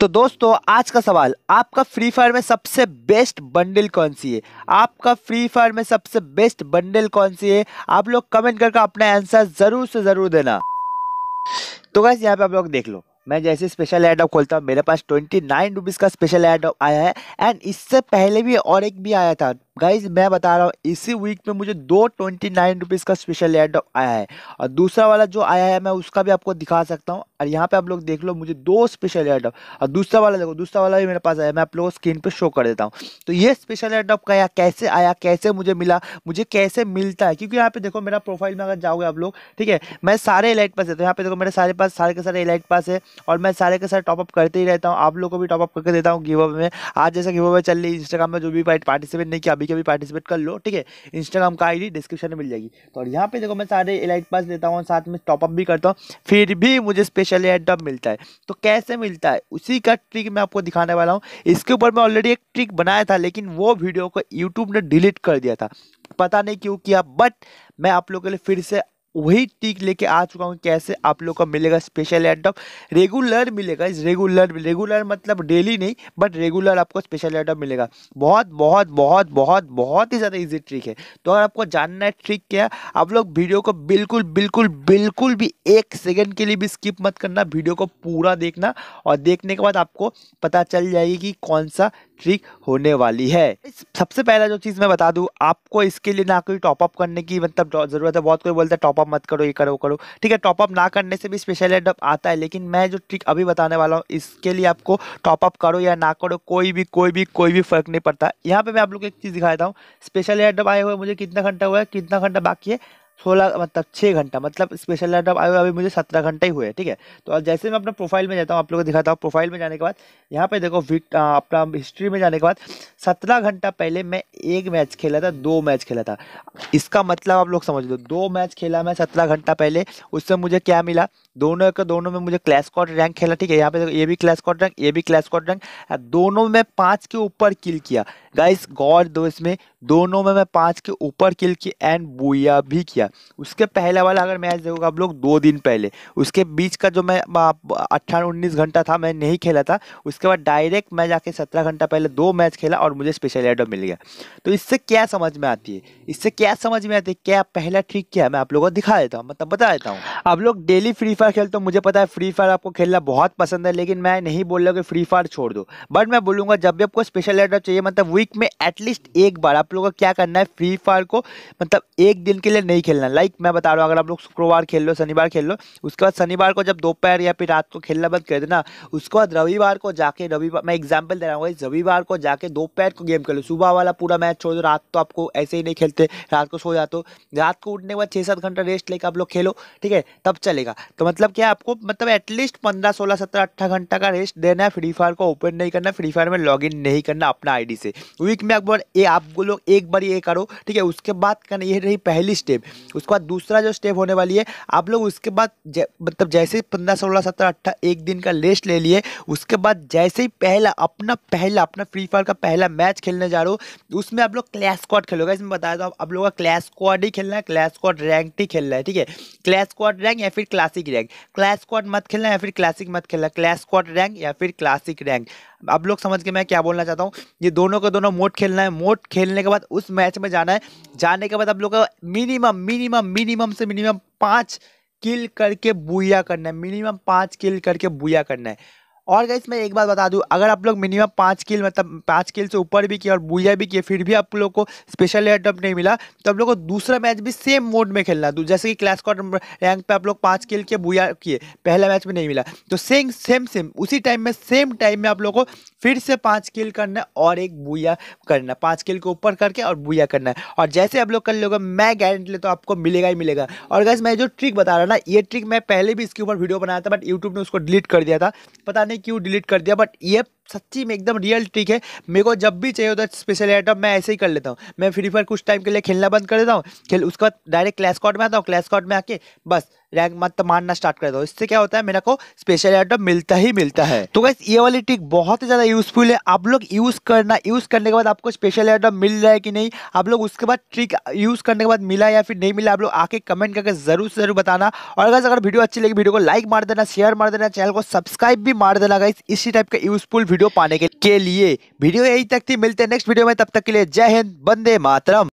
तो दोस्तों आज का सवाल आपका फ्री फायर में सबसे बेस्ट बंडल कौन सी है आपका फ्री फायर में सबसे बेस्ट बंडल कौन सी है आप लोग कमेंट करके अपना आंसर ज़रूर से ज़रूर देना तो गैस यहाँ पे आप लोग देख लो मैं जैसे स्पेशल एड ऑफ खोलता हूँ मेरे पास ट्वेंटी नाइन रुपीज़ का स्पेशल एड ऑफ आया है एंड इससे पहले भी और एक भी आया था गाइज मैं बता रहा हूँ इसी वीक में मुझे दो ट्वेंटी नाइन रुपीज़ का स्पेशल एड आया है और दूसरा वाला जो आया है मैं उसका भी आपको दिखा सकता हूँ और यहाँ पे आप लोग देख लो मुझे दो स्पेशल एड और दूसरा वाला देखो दूसरा वाला भी मेरे पास आया मैं आप लोगों को स्क्रीन पर शो कर देता हूँ तो ये स्पेशल एड का कैसे आया कैसे मुझे मिला मुझे कैसे मिलता है क्योंकि यहाँ पे देखो मेरा प्रोफाइल में अगर जाओगे आप लोग ठीक है मैं सारे एलाइट पास देता हूँ यहाँ पे देखो मेरे सारे पास सारे के सारे एलाइट पास है और मैं सारे के सारे टॉपअप करते ही रहता हूँ आप लोग को भी टॉपअप करके देता हूँ गिवअप में आज जैसा गिवअप में चल रही इंस्टाग्राम में जो भी पार्टिसिपेट नहीं किया कभी कभी पार्टिसिपेट कर लो ठीक है इंस्टाग्राम का आईडी डिस्क्रिप्शन में मिल जाएगी तो और यहाँ पे देखो मैं सारे एलाइट पास लेता हूँ साथ में टॉपअप भी करता हूँ फिर भी मुझे स्पेशल एडअप मिलता है तो कैसे मिलता है उसी का ट्रिक मैं आपको दिखाने वाला हूँ इसके ऊपर मैं ऑलरेडी एक ट्रिक बनाया था लेकिन वो वीडियो को यूट्यूब ने डिलीट कर दिया था पता नहीं क्यों किया बट मैं आप लोगों के लिए फिर से वही टिक लेके आ चुका हूँ कैसे आप लोग का मिलेगा स्पेशल एडॉप रेगुलर मिलेगा इस रेगुलर रेगुलर मतलब डेली नहीं बट रेगुलर आपको स्पेशल एडॉप मिलेगा बहुत बहुत बहुत बहुत बहुत ही ज़्यादा इजी ट्रिक है तो अगर आपको जानना है ट्रिक क्या है आप लोग वीडियो को बिल्कुल बिल्कुल बिल्कुल भी एक सेकेंड के लिए भी स्किप मत करना वीडियो को पूरा देखना और देखने के बाद आपको पता चल जाएगी कि कौन सा ट्रिक होने वाली है सबसे पहला जो चीज़ मैं बता दूँ आपको इसके लिए ना कोई टॉपअप करने की मतलब ज़रूरत है बहुत कोई बोलता है टॉपअप मत करो ये करो करो ठीक है टॉपअप ना करने से भी स्पेशल एडअप आता है लेकिन मैं जो ट्रिक अभी बताने वाला हूँ इसके लिए आपको टॉपअप करो या ना करो कोई भी कोई भी कोई भी फ़र्क नहीं पड़ता यहाँ पर मैं आप लोग को एक चीज़ दिखाता हूँ स्पेशल एडअप आए हुए मुझे कितना घंटा हुआ है कितना घंटा बाकी है सोलह मतलब छः घंटा मतलब स्पेशल लैपटॉप आए अभी मुझे सत्रह घंटा ही हुए ठीक है तो जैसे मैं अपना प्रोफाइल में जाता हूँ आप लोगों को दिखाता हूँ प्रोफाइल में जाने के बाद यहाँ पे देखो विक अपना हिस्ट्री में जाने के बाद सत्रह घंटा पहले मैं एक मैच खेला था दो मैच खेला था इसका मतलब आप लोग समझ लो दो मैच खेला मैं सत्रह घंटा पहले उससे मुझे क्या मिला दोनों का दोनों में मुझे क्लैश कॉट रैंक खेला ठीक है यहाँ पे ये भी क्लैश कॉट रैंक ये भी क्लैश कॉट रैंक दोनों में पाँच के ऊपर किल किया गाइस गॉड दो इसमें दोनों में मैं पाँच के ऊपर किल की एंड बुया भी किया उसके पहले वाला अगर मैच देखोगे आप लोग दो दिन पहले उसके बीच का जो मैं अट्ठारह उन्नीस घंटा था मैं नहीं खेला था उसके बाद डायरेक्ट मैं जाके सत्रह घंटा पहले दो मैच खेला और मुझे स्पेशल एडम मिल गया तो इससे क्या समझ में आती है इससे क्या समझ में आती है क्या पहला ट्रिक क्या है मैं आप लोगों को दिखा देता हूँ मतलब बता देता हूँ आप लोग डेली फ्री फायर फायर खेलता हूँ मुझे पता है फ्री फायर आपको खेलना बहुत पसंद है लेकिन मैं नहीं बोल रहा कि फ्री फायर छोड़ दो बट मैं बोलूँगा जब भी आपको स्पेशल लेटर चाहिए मतलब वीक में एटलीस्ट एक बार आप लोगों का क्या करना है फ्री फायर को मतलब एक दिन के लिए नहीं खेलना लाइक मैं बता रहा हूँ अगर आप लोग शुक्रवार खेल लो शनिवार खेल लो उसके बाद शनिवार को जब दोपहर या फिर रात को खेलना बंद कर देना उसके बाद रविवार को जाके रविवार मैं एग्जाम्पल दे रहा हूँ रविवार को जाके दोपहर को गेम खेलो सुबह वाला पूरा मैच छोड़ दो रात तो आपको ऐसे ही नहीं खेलते रात को सो जाते हो रात को उठने के बाद छः सात घंटा रेस्ट लेकर आप लोग खेलो ठीक है तब चलेगा तो मतलब क्या आपको मतलब एटलीस्ट पंद्रह सोलह सत्रह अट्ठारह घंटा का रेस्ट देना है फ्री फायर को ओपन नहीं करना फ्री फायर में लॉग इन नहीं करना अपना आईडी से वीक में बार ये आप लोग एक बार ये करो ठीक है उसके बाद करना ये रही पहली स्टेप उसके बाद दूसरा जो स्टेप होने वाली है आप लोग उसके बाद मतलब जैसे ही पंद्रह सोलह सत्रह अट्ठारह एक दिन का रेस्ट ले लिए उसके बाद जैसे ही पहला अपना पहला अपना फ्री फायर का पहला मैच खेलने जा रहे हो उसमें आप लोग क्लैश स्क्वाड खेलोगे इसमें बता दो आप लोगों का क्लैश स्क्वाड ही खेलना है क्लैश स्क्वाड रैंक ही खेलना है ठीक है क्लैश स्क्वाड रैंक या फिर classic rank rank class squad मत खेलना या फिर क्लासिक मत खेलना क्लास स्क्वाड रैंक या फिर क्लासिक रैंक अब लोग समझ के मैं क्या बोलना चाहता हूँ ये दोनों का दोनों मोड खेलना है मोड खेलने के बाद उस मैच में जाना है जाने के बाद आप लोग का मिनिमम मिनिमम मिनिमम से मिनिमम पाँच किल करके बुया करना है मिनिमम पाँच किल करके बुया करना है और गाइस मैं एक बात बता दूँ अगर आप लोग मिनिमम पाँच किल मतलब पाँच किल से ऊपर भी किया और बुझा भी किए फिर भी आप लोग को स्पेशल एयरटप नहीं मिला तो आप लोग को दूसरा मैच भी सेम मोड में खेलना दूँ जैसे कि क्लास कॉट रैंक पे आप लोग पाँच किल के बुझा किए पहला मैच में नहीं मिला तो सेम सेम सेम उसी टाइम में सेम टाइम में आप लोग को फिर से पाँच किल करना और एक बुया करना पाँच किल के ऊपर करके और बुया करना है और जैसे आप लोग कर लोगों मैं गारंटी ले तो आपको मिलेगा ही मिलेगा और गैस मैं जो ट्रिक बता रहा ना ये ट्रिक मैं पहले भी इसके ऊपर वीडियो बनाया था बट यूट्यूब ने उसको डिलीट कर दिया था पता नहीं क्यों डिलीट कर दिया बट ये सच्ची में एकदम रियल ट्रिक है मेरे को जब भी चाहिए होता है स्पेशल आइटम मैं ऐसे ही कर लेता हूँ मैं फ्री फायर कुछ टाइम के लिए खेलना बंद कर देता हूँ खेल उसके बाद डायरेक्ट क्लैश कॉट में आता हूँ क्लैश कॉट में आके बस रैंक मत मारना स्टार्ट कर दो इससे क्या होता है मेरे को स्पेशल आइटम मिलता ही मिलता है तो गैस ये वाली ट्रिक बहुत ही ज़्यादा यूजफुल है आप लोग यूज़ करना यूज़ करने के बाद आपको स्पेशल आइटम मिल रहा है कि नहीं आप लोग उसके बाद ट्रिक यूज़ करने के बाद मिला या फिर नहीं मिला आप लोग आके कमेंट करके ज़रूर से ज़रूर बताना और अगर वीडियो अच्छी लगी वीडियो को लाइक मार देना शेयर मार देना चैनल को सब्सक्राइब भी मार देना गाइस इसी टाइप का यूजफुल वीडियो पाने के लिए वीडियो यही तक थी मिलते हैं नेक्स्ट वीडियो में तब तक के लिए जय हिंद बंदे मातरम